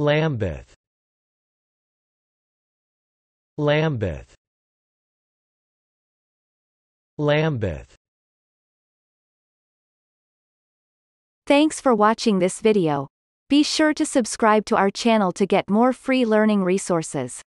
Lambeth Lambeth Lambeth Thanks for watching this video. Be sure to subscribe to our channel to get more free learning resources.